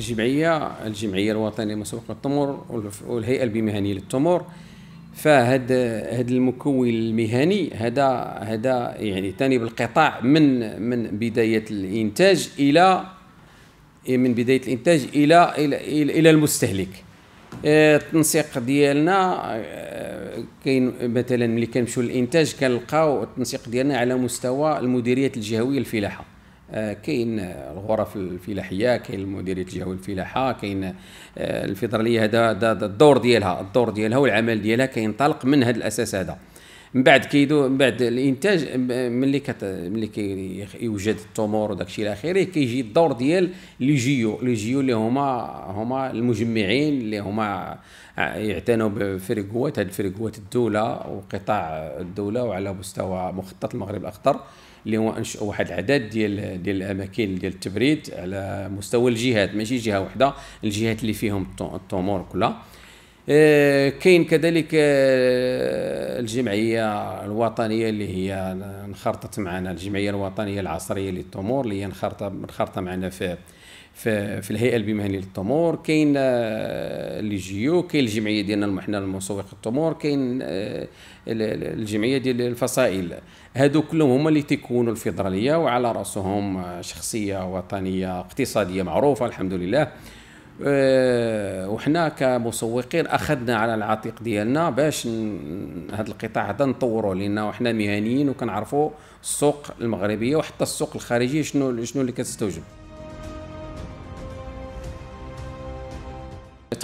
الجمعيه الجمعيه الوطنيه لمسابقه التمر والهيئه المهنيه للتمر فهاد هاد المكون المهني هذا هذا يعني ثاني بالقطاع من من بدايه الانتاج الى من بدايه الانتاج الى الى, إلى المستهلك آه، التنسيق ديالنا آه، كاين مثلا ملي كنمشيو للانتاج كنلقاو التنسيق ديالنا على مستوى المديريات الجهويه الفلاحه آه، كاين الغرف الفلاحيه كاين المديريه الجهوي الفلاحه كاين آه، الفيدراليه هذا الدور ديالها الدور ديالها والعمل ديالها كينطلق من هذا الاساس هذا من بعد كيدو من بعد الانتاج ملي كت ملي كيوجد التمور وداك الشيء الى اخره كيجي الدور ديال لي جيو لي جيو اللي هما هما المجمعين اللي هما آه، يعتنوا بفريقوات هاد الفريقوات الدوله وقطاع الدوله وعلى مستوى مخطط المغرب الاخضر اللي هو انشئوا واحد العدد ديال ديال الاماكن ديال التبريد على مستوى الجهات ماشي جهه واحده الجهات اللي فيهم التومور كلها آه، كاين كذلك آه، الجمعيه الوطنيه اللي هي انخرطت معنا الجمعيه الوطنيه العصريه للتمور اللي هي انخرطت معنا في في, في الهيئه المهنيه للتمور كاين آه، لي جيو كاين الجمعيه ديالنا المحنة المسوق التمور كاين آه، الجمعيه ديال الفصائل هادو كلهم هما اللي تيكونوا الفيدراليه وعلى راسهم آه، شخصيه وطنيه اقتصاديه معروفه الحمد لله وحنا كمسوقين اخذنا على العاتق ديالنا باش هذا القطاع هذا نطوروه لان وحنا مهنيين وكنعرفوا السوق المغربيه وحتى السوق الخارجي شنو شنو اللي كتستوجب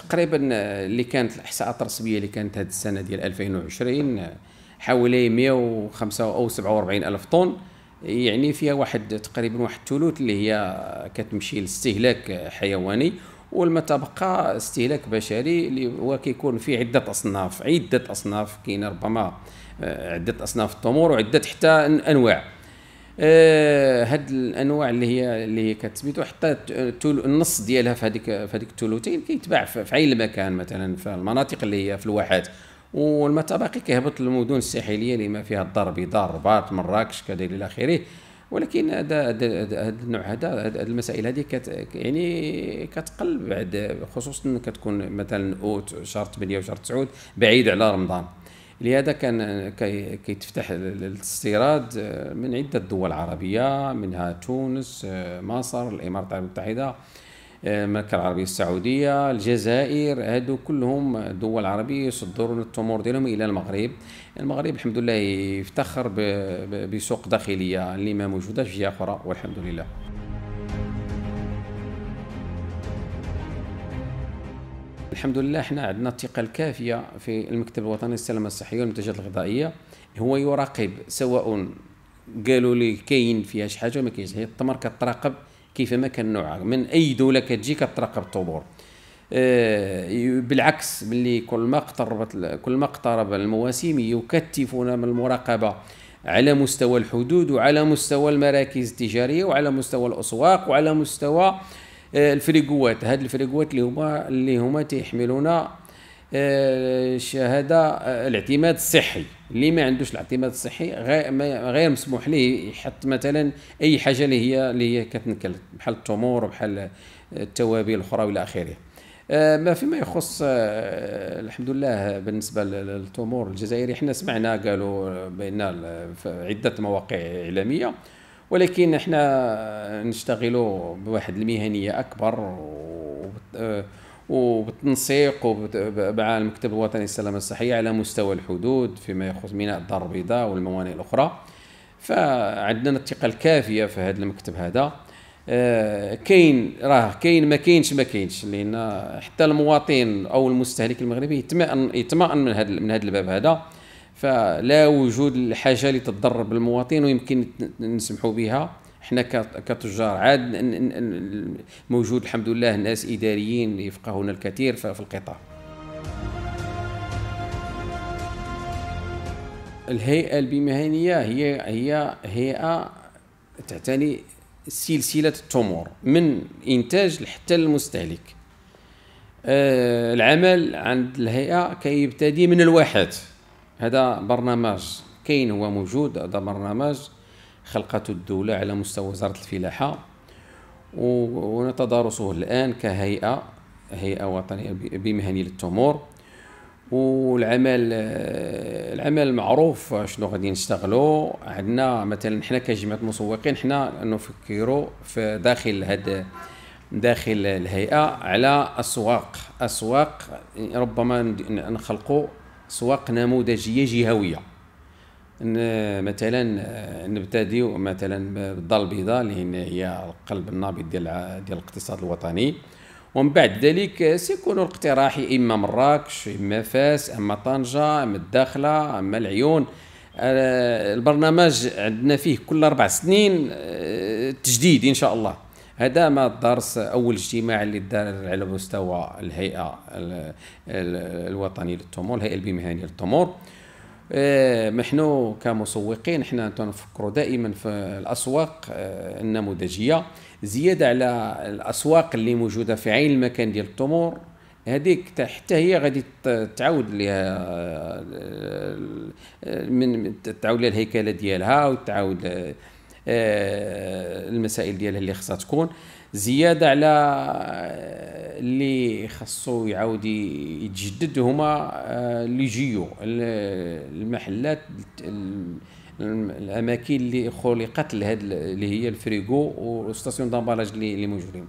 تقريبا آه، اللي كانت الاحصاءات الرسميه اللي كانت هذه السنه ديال 2020 آه، حوالي 105 او 47 الف طن يعني فيها واحد تقريبا واحد الثلث اللي هي آه، كتمشي لاستهلاك حيواني والما تبقى استهلاك بشري اللي هو كيكون فيه عده اصناف عده اصناف كاين ربما عده اصناف التمور وعده حتى انواع آه، هاد الانواع اللي هي اللي هي كتسميتو حتى النص ديالها في هذيك في هذيك الثلثين كيتباع في عين المكان مثلا في المناطق اللي هي في الواحات والمتبقي كيهبط للمدن الساحليه اللي ما فيها الدار البيضاء الرباط مراكش كذا الى اخره ولكن هذا هذا النوع هذا هذه المسائل هذه كت يعني كتقل بعد خصوصا كتكون مثلا اوت شهر 8 وشهر 9 بعيد على رمضان لهذا كان كيتفتح الاستيراد آه، من عدة دول عربية منها تونس آه، مصر الإمارات العربية المتحدة آه، المملكة العربية السعودية الجزائر هادو كلهم دول عربية يصدرون التمور ديالهم إلى المغرب المغرب الحمد لله يفتخر بسوق داخلية اللي ما موجودة في جهة أخرى والحمد لله الحمد لله احنا عندنا الثقه الكافيه في المكتب الوطني للسلامه الصحيه والمنتجات الغذائيه هو يراقب سواء قالوا لي كاين فيها شي حاجه ما كاينش هي التمر كتراقب كيفما كان نوعها من اي دوله كتجي كتراقب الطبور آه، بالعكس ملي كل ما اقتربت كل ما اقترب المواسم يكتفون من المراقبه على مستوى الحدود وعلى مستوى المراكز التجاريه وعلى مستوى الاسواق وعلى مستوى آه، الفريقوات هاد الفريقوات اللي هما اللي هما تيحملونا الشهاده آه، آه، الاعتماد الصحي اللي ما عندوش الاعتماد الصحي غير, مسموح ليه يحط مثلا اي حاجه اللي هي اللي هي كتنكل بحال التمور بحال التوابل الاخرى والى اخره ما فيما يخص الحمد لله بالنسبه للتمور الجزائري حنا سمعنا قالوا بان عده مواقع اعلاميه ولكن احنا نشتغلوا بواحد المهنيه اكبر آه، وبالتنسيق مع المكتب الوطني للسلامه الصحيه على مستوى الحدود فيما يخص ميناء الدار البيضاء والموانئ الاخرى فعندنا الثقه الكافيه في هذا المكتب هذا آه، كاين راه كاين ما كاينش ما كاينش لان حتى المواطن او المستهلك المغربي يتمأن يتمأن من هذا من هذا الباب هذا فلا وجود الحاجه اللي تضر بالمواطن ويمكن نسمحوا بها احنا كتجار عاد موجود الحمد لله ناس اداريين يفقهون الكثير في القطاع الهيئه المهنيه هي هي هيئه تعتني سلسله التمور من انتاج حتى المستهلك آه، العمل عند الهيئه كيبتدي من الواحات هذا برنامج كاين هو موجود هذا برنامج خلقته الدولة على مستوى وزارة الفلاحة ونتدارسه الآن كهيئة هيئة وطنية بمهنية للتمور والعمل العمل معروف شنو غادي نشتغلوا عندنا مثلا حنا كجمعيه مسوقين حنا نفكروا في داخل هذا داخل الهيئه على اسواق اسواق ربما نخلقوا سواق نموذجيه جهويه مثلا نبتديو مثلا بالدار البيضاء اللي هي القلب النابض ديال ديال الاقتصاد الوطني ومن بعد ذلك سيكون الاقتراح اما مراكش اما فاس اما طنجه اما الداخله اما العيون آه، البرنامج عندنا فيه كل اربع سنين آه، تجديد ان شاء الله هذا ما الدرس اول اجتماع اللي دار على مستوى الهيئه الوطنيه للتمور الهيئه البمهنيه للتمور آه، نحن كمسوقين حنا تنفكروا دائما في الاسواق آه، النموذجيه زياده على الاسواق اللي موجوده في عين المكان ديال التمور هذيك حتى هي غادي تعاود لها آه، من تعاود لها الهيكله ديالها وتعاود آه، المسائل ديالها اللي خصها تكون زياده على آه، اللي خصو يعاود يتجدد هما اللي آه، جيو المحلات الاماكن اللي خلقت لهاد اللي هي الفريغو والستاسيون دامبالاج اللي موجودين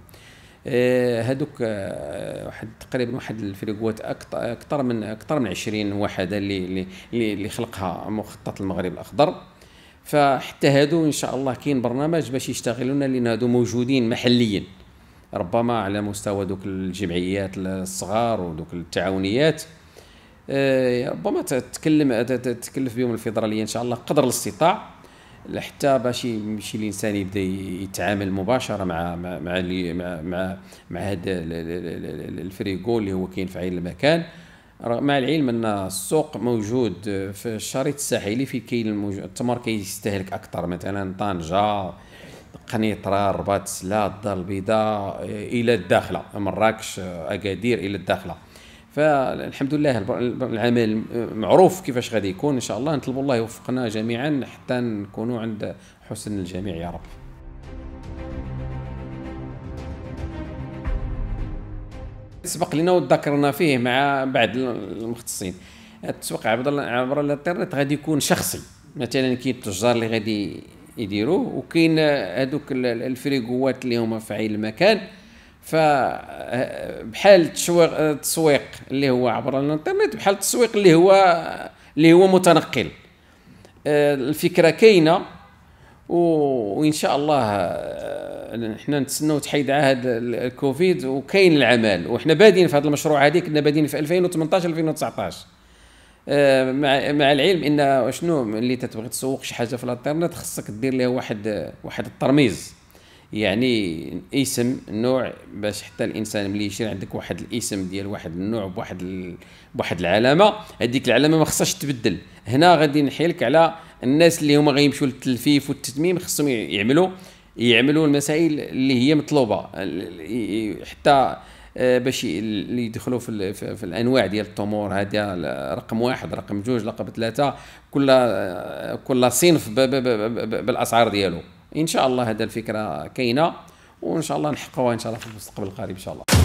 هذوك واحد تقريبا واحد الفريغوات اكثر من اكثر من 20 وحده اللي اللي خلقها مخطط المغرب الاخضر فحتى هادو ان شاء الله كاين برنامج باش يشتغلون لان هادو موجودين محليا ربما على مستوى دوك الجمعيات الصغار ودوك التعاونيات آه، ربما تتكلم تتكلف بهم الفيدراليه ان شاء الله قدر الاستطاع حتى باش يمشي الانسان يبدا يتعامل مباشره مع مع مع مع, مع هذا الفريغو اللي هو كاين في عين المكان مع العلم ان السوق موجود في الشريط الساحلي في كاين التمر كيستهلك اكثر مثلا طنجه قنيطره الرباط سلا الدار البيضاء الى الداخله مراكش اكادير الى الداخله فالحمد لله العمل معروف كيفاش غادي يكون ان شاء الله نطلب الله يوفقنا جميعا حتى نكونوا عند حسن الجميع يا رب سبق لنا وذكرنا فيه مع بعض المختصين التسويق عبر عبر الانترنت غادي يكون شخصي مثلا كاين التجار اللي غادي يديروه وكاين هذوك الفريقوات اللي هما في عين المكان فبحال التسويق التسويق اللي هو عبر الانترنت بحال التسويق اللي هو اللي هو متنقل آه، الفكره كاينه وان شاء الله احنا آه، نتسناو تحيد عهد الكوفيد وكاين العمل وحنا بادين في هذا المشروع هذه كنا بادين في 2018 2019 آه، مع مع العلم ان شنو ملي تتبغي تسوق شي حاجه في الانترنت خصك دير لها واحد واحد الترميز يعني اسم نوع باش حتى الانسان ملي يشري عندك واحد الاسم ديال واحد النوع بواحد بواحد العلامه هذيك العلامه ما خصهاش تبدل هنا غادي نحيلك على الناس اللي هما غيمشيو للتلفيف والتتميم خصهم يعملوا يعملوا المسائل اللي هي مطلوبه حتى آه، باش اللي يدخلوا في, في الانواع ديال التمور هذا رقم واحد رقم جوج رقم ثلاثه كل كل صنف بالاسعار ديالو ان شاء الله هذا الفكره كاينه وان شاء الله نحققوها ان شاء الله في المستقبل القريب ان شاء الله